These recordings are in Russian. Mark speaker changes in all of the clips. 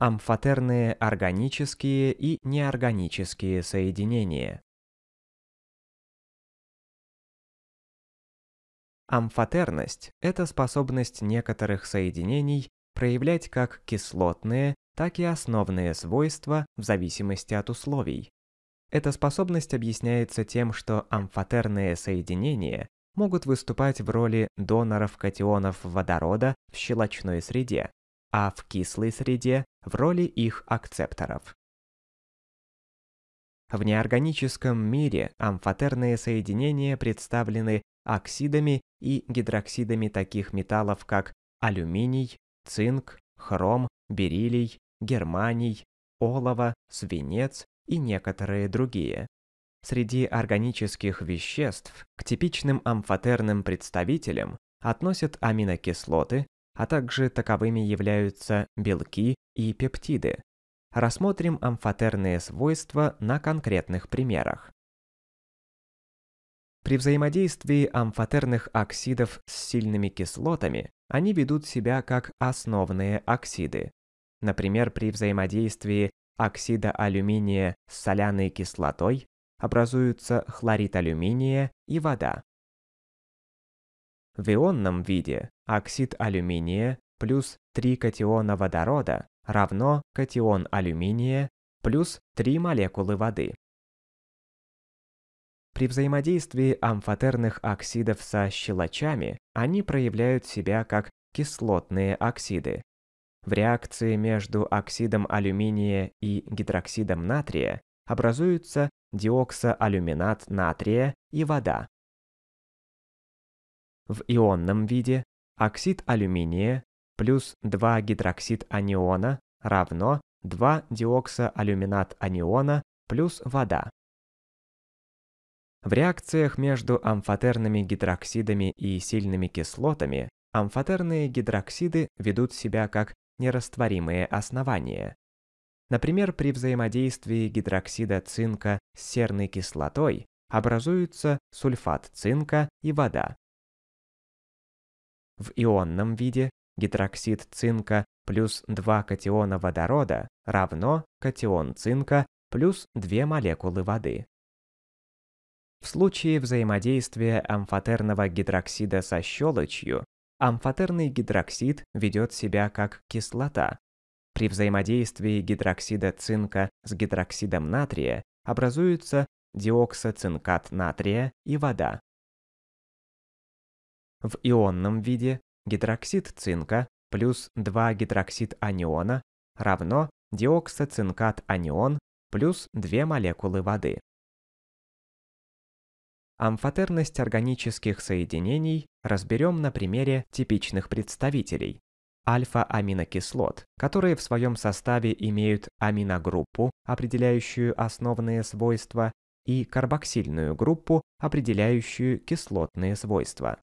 Speaker 1: амфотерные органические и неорганические соединения. Амфотерность – это способность некоторых соединений проявлять как кислотные, так и основные свойства в зависимости от условий. Эта способность объясняется тем, что амфотерные соединения могут выступать в роли доноров катионов водорода в щелочной среде, а в кислой среде в роли их акцепторов. В неорганическом мире амфотерные соединения представлены оксидами и гидроксидами таких металлов, как алюминий, цинк, хром, бериллий, германий, олово, свинец и некоторые другие. Среди органических веществ к типичным амфотерным представителям относят аминокислоты, а также таковыми являются белки и пептиды. Рассмотрим амфотерные свойства на конкретных примерах. При взаимодействии амфотерных оксидов с сильными кислотами они ведут себя как основные оксиды. Например, при взаимодействии оксида алюминия с соляной кислотой образуются хлорид алюминия и вода. В ионном виде оксид алюминия плюс 3 катиона водорода равно катион алюминия плюс 3 молекулы воды. При взаимодействии амфотерных оксидов со щелочами они проявляют себя как кислотные оксиды. В реакции между оксидом алюминия и гидроксидом натрия образуются диоксоалюминат натрия и вода, в ионном виде оксид алюминия плюс 2 гидроксид аниона равно 2 диоксоалюминат аниона плюс вода. В реакциях между амфотерными гидроксидами и сильными кислотами амфотерные гидроксиды ведут себя как нерастворимые основания. Например, при взаимодействии гидроксида цинка с серной кислотой образуются сульфат цинка и вода. В ионном виде гидроксид цинка плюс 2 катиона водорода равно катион цинка плюс 2 молекулы воды. В случае взаимодействия амфотерного гидроксида со щелочью, амфотерный гидроксид ведет себя как кислота. При взаимодействии гидроксида цинка с гидроксидом натрия образуются диоксоцинкат натрия и вода в ионном виде гидроксид цинка плюс 2 гидроксид аниона равно диоксоцинкат анион плюс 2 молекулы воды. Амфотерность органических соединений разберем на примере типичных представителей – альфа-аминокислот, которые в своем составе имеют аминогруппу, определяющую основные свойства, и карбоксильную группу, определяющую кислотные свойства.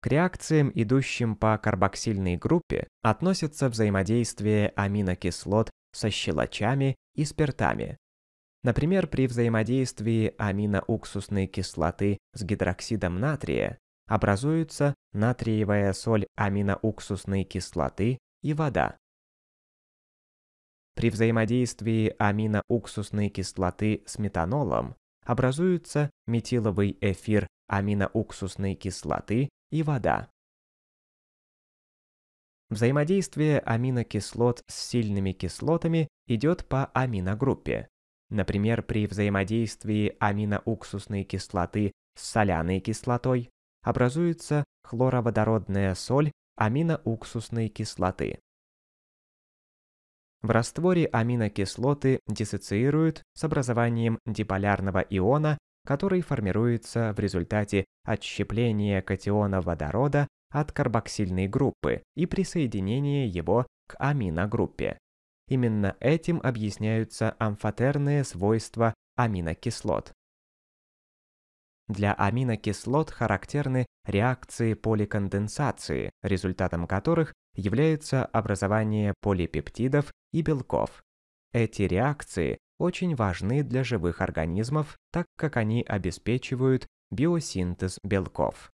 Speaker 1: К реакциям, идущим по карбоксильной группе, относятся взаимодействие аминокислот со щелочами и спиртами. Например, при взаимодействии аминоуксусной кислоты с гидроксидом натрия образуется натриевая соль аминоуксусной кислоты и вода. При взаимодействии аминоуксусной кислоты с метанолом образуется метиловый эфир аминоуксусной кислоты и вода. Взаимодействие аминокислот с сильными кислотами идет по аминогруппе. Например, при взаимодействии аминоуксусной кислоты с соляной кислотой образуется хлороводородная соль аминоуксусной кислоты. В растворе аминокислоты диссоциируют с образованием диполярного иона, который формируется в результате отщепление катиона водорода от карбоксильной группы и присоединение его к аминогруппе. Именно этим объясняются амфотерные свойства аминокислот. Для аминокислот характерны реакции поликонденсации, результатом которых является образование полипептидов и белков. Эти реакции очень важны для живых организмов, так как они обеспечивают биосинтез белков.